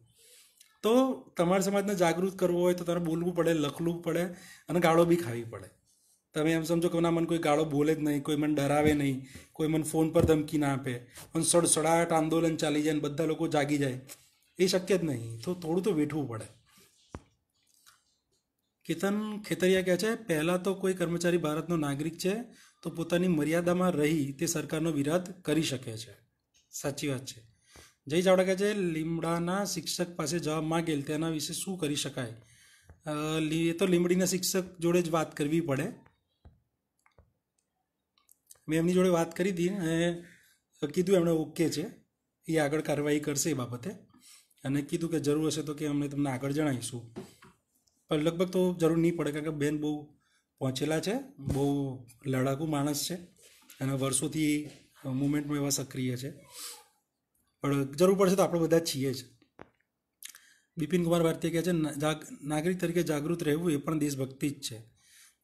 તો તમારા સમાજને જાગૃત કરવો હોય તો તમારે બોલવું પડે લખવું પડે અને ગાળો બી ખાવી પડે તમે એમ સમજો કે મને કોઈ ગાળો બોલે જ નહીં કોઈ મને ડરાવે નહીં કોઈ મને ફોન પર ધમકી ના આપે પણ સડસડાટ આંદોલન ચાલી જાય ને બધા લોકો જાગી જાય એ શક્ય જ નહીં તો થોડું તો વેઠવું પડે કેતન ખેતરિયા કહે છે પહેલાં તો કોઈ કર્મચારી ભારતનો નાગરિક છે તો પોતાની મર્યાદામાં રહી તે સરકારનો વિરોધ કરી શકે છે સાચી વાત છે જય ચાવડા કહે છે લીમડાના શિક્ષક પાસે જવાબ માગેલ તેના વિશે શું કરી શકાય એ તો લીમડીના શિક્ષક જોડે જ વાત કરવી પડે મેં એમની જોડે વાત કરી હતી અને કીધું એમણે ઓકે છે એ આગળ કાર્યવાહી કરશે એ બાબતે અને કીધું કે જરૂર હશે તો કે અમને તમને આગળ જણાવીશું પણ લગભગ તો જરૂર નહીં પડે કારણ કે બેન બહુ પહોંચેલા છે બહુ લડાકુ માણસ છે અને વર્ષોથી મુમેન્ટમાં એવા સક્રિય છે પણ જરૂર પડશે તો આપણે બધા છીએ જ બિપિન કુમાર ભારતી કહે છે નાગરિક તરીકે જાગૃત રહેવું એ પણ દેશભક્તિ જ છે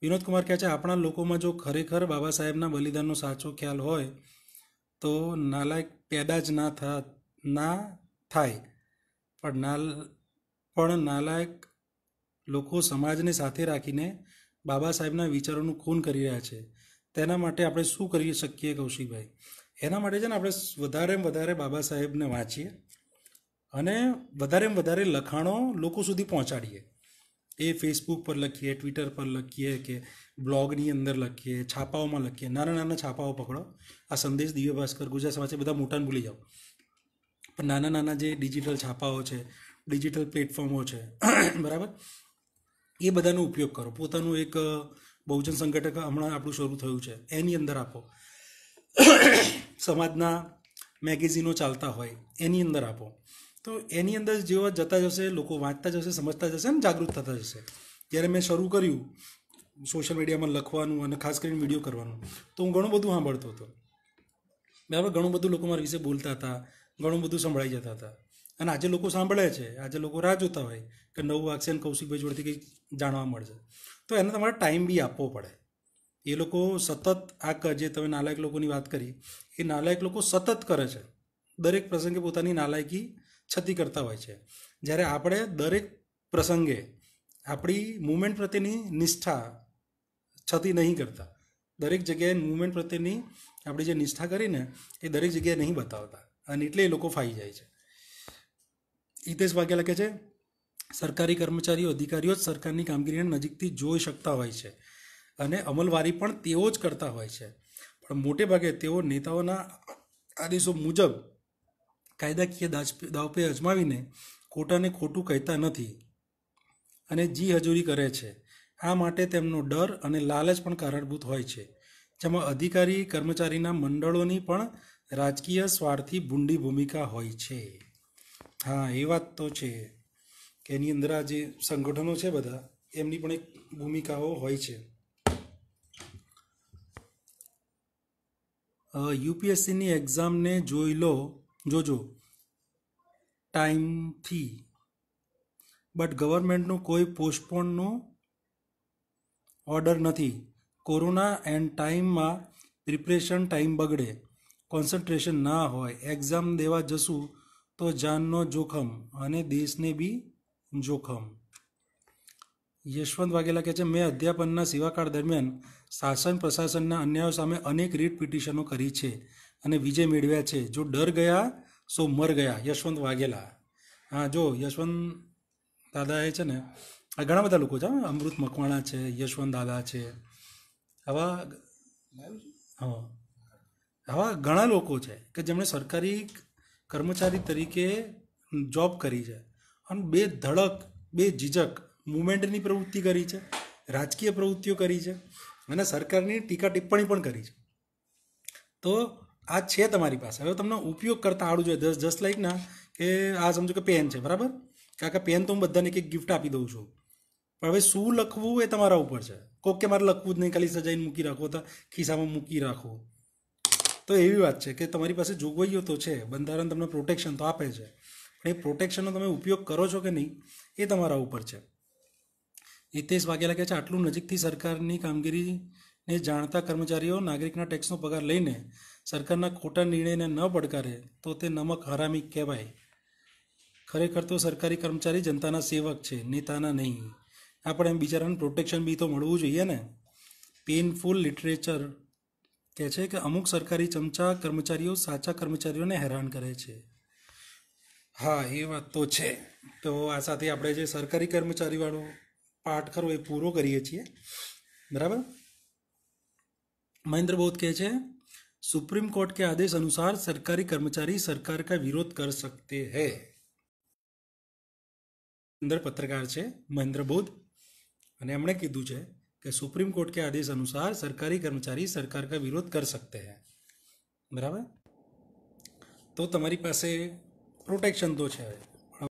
વિનોદ કુમાર કહે છે આપણા લોકોમાં જો ખરેખર બાબા સાહેબના બલિદાનનો સાચો ખ્યાલ હોય તો નાલાયક પેદા જ ના થા ના થાય પણ નાલ પણ નાલાયક લોકો સમાજને સાથે રાખીને બાબા સાહેબના વિચારોનું ખૂન કરી રહ્યા છે તેના માટે આપણે શું કરી શકીએ કૌશિકભાઈ એના માટે છે ને આપણે વધારે વધારે બાબા સાહેબને વાંચીએ અને વધારે વધારે લખાણો લોકો સુધી પહોંચાડીએ એ ફેસબુક પર લખીએ ટ્વિટર પર લખીએ કે બ્લોગની અંદર લખીએ છાપાઓમાં લખીએ નાના નાના છાપાઓ પકડો આ સંદેશ દિવ્ય ભાસ્કર ગુજરાત સમાચાર બધા મોટાને ભૂલી જાઓ પણ નાના નાના જે ડિજિટલ છાપાઓ છે ડિજિટલ પ્લેટફોર્મો છે બરાબર એ બધાનો ઉપયોગ કરો પોતાનું એક બહુજન સંગઠક હમણાં આપણું શરૂ થયું છે એની અંદર આપો સમાજના મેગેઝિનો ચાલતા હોય એની અંદર આપો તો એની અંદર જેવા જતા જશે લોકો વાંચતા જશે સમજતા જશે અને જાગૃત થતા જશે જ્યારે મેં શરૂ કર્યું સોશિયલ મીડિયામાં લખવાનું અને ખાસ કરીને વિડીયો કરવાનું તો હું ઘણું બધું સાંભળતો હતો બરાબર ઘણું બધું લોકો મારા વિશે બોલતા હતા ઘણું બધું સંભળાઈ જતા હતા અને આજે લોકો સાંભળે છે આજે લોકો રાહ જોતા હોય કે નવું વાગશે અને કૌશિકભાઈ જોડેથી કંઈક જાણવા મળશે તો એને તમારે ટાઈમ બી આપવો પડે એ લોકો સતત આ જે તમે નાલાયક લોકોની વાત કરી એ નાલાયક લોકો સતત કરે છે દરેક પ્રસંગે પોતાની નાલાયકી છતી કરતા હોય છે જ્યારે આપણે દરેક પ્રસંગે આપણી મુમેન્ટ પ્રત્યેની નિષ્ઠા છતી નહીં કરતા દરેક જગ્યાએ મુમેન્ટ પ્રત્યેની આપણી જે નિષ્ઠા કરીને એ દરેક જગ્યાએ નહીં બતાવતા અને એટલે એ લોકો ફાઈ જાય છે હિતેશ વાઘેલા લખે છે સરકારી કર્મચારીઓ અધિકારીઓ જ સરકારની કામગીરીને નજીકથી જોઈ શકતા હોય છે અને અમલવારી પણ તેઓ જ કરતા હોય છે પણ મોટે ભાગે તેઓ નેતાઓના આદેશો મુજબ કાયદાકીય દાવપે અજમાવીને કોર્ટને ખોટું કહેતા નથી અને જી હજૂરી કરે છે આ માટે તેમનો ડર અને લાલચ પણ કારણભૂત હોય છે જેમાં અધિકારી કર્મચારીના મંડળોની પણ રાજકીય સ્વાર્થી ભૂંડી ભૂમિકા હોય છે હા એ વાત તો છે કે એની અંદર આ જે સંગઠનો છે બધા એમની પણ એક ભૂમિકાઓ હોય છે યુપીએસસીની એક્ઝામને જોઈ લો જોજો ટાઈમથી બટ ગવર્મેન્ટનું કોઈ પોસ્ટપોનનો ઓર્ડર નથી કોરોના એન્ડ ટાઈમમાં પ્રિપરેશન ટાઈમ બગડે કોન્સન્ટ્રેશન ના હોય એક્ઝામ દેવા જશું તો જાનનો જોખમ અને દેશને બી જોખમ યશવંત વાઘેલા કહે છે મેં અધ્યાપનના સેવાકાળ દરમિયાન શાસન પ્રશાસનના અન્યાયો સામે અનેક રીટ પિટિશનો કરી છે અને વિજય મેળવ્યા છે જો ડર ગયા સો મર ગયા યશવંત વાઘેલા હા જો યશવંત દાદાએ છે ને આ ઘણા બધા લોકો છે અમૃત મકવાણા છે યશવંત દાદા છે આવા હા આવા ઘણા લોકો છે કે જેમણે સરકારી કર્મચારી તરીકે જોબ કરી છે અને બે ધડક બે જીજક મુવમેન્ટની પ્રવૃત્તિ કરી છે રાજકીય પ્રવૃત્તિઓ કરી છે અને સરકારની ટીકા ટિપ્પણી પણ કરી છે તો આ છે તમારી પાસે હવે તમને ઉપયોગ કરતાં આડું જોઈએ દસ દસ લાઈકના કે આ સમજો કે પેન છે બરાબર કારણ કે પેન તો હું બધાને કંઈક ગિફ્ટ આપી દઉં છું પણ હવે શું લખવું એ તમારા ઉપર છે કોક કે મારે લખવું જ નહીં ખાલી સજાઈને મૂકી રાખો તો ખિસ્સામાં મૂકી રાખો તો એવી વાત છે કે તમારી પાસે જોગવાઈઓ તો છે બંધારણ તમને પ્રોટેક્શન તો આપે છે પણ એ પ્રોટેક્શનનો તમે ઉપયોગ કરો છો કે નહીં એ તમારા ઉપર છે હિતેશ વાઘેલા કહે છે આટલું નજીકથી સરકારની કામગીરીને જાણતા કર્મચારીઓ નાગરિકના ટેક્સનો પગાર લઈને સરકારના ખોટા નિર્ણયને ન પડકારે તો તે નમક હરામી કહેવાય ખરેખર તો સરકારી કર્મચારી જનતાના સેવક છે નેતાના નહીં આપણે એમ બિચારાને પ્રોટેક્શન બી તો મળવું જોઈએ ને પેઇનફુલ લિટરેચર કહે છે કે અમુક સરકારી ચમચા કર્મચારીઓ સાચા કર્મચારીઓને હેરાન કરે છે હા એ વાત તો છે તો આ સાથે આપણે જે સરકારી કર્મચારીવાળો પાઠ ખરો એ પૂરો કરીએ છીએ બરાબર મહેન્દ્ર બોધ કહે છે सुप्रीम कोर्ट के आदेश अनुसार सरकारी कर्मचारी सरकार का विरोध कर सकते हैं અંદર પત્રકાર છે મહેન્દ્ર બોધ અને એમણે કીધું છે કે સુપ્રીમ કોર્ટ કે આદેશ અનુસાર સરકારી કર્મચારી સરકાર કા વિરોધ કર सकते हैं બરાબર તો તમારી પાસે પ્રોટેક્શન તો છે હવે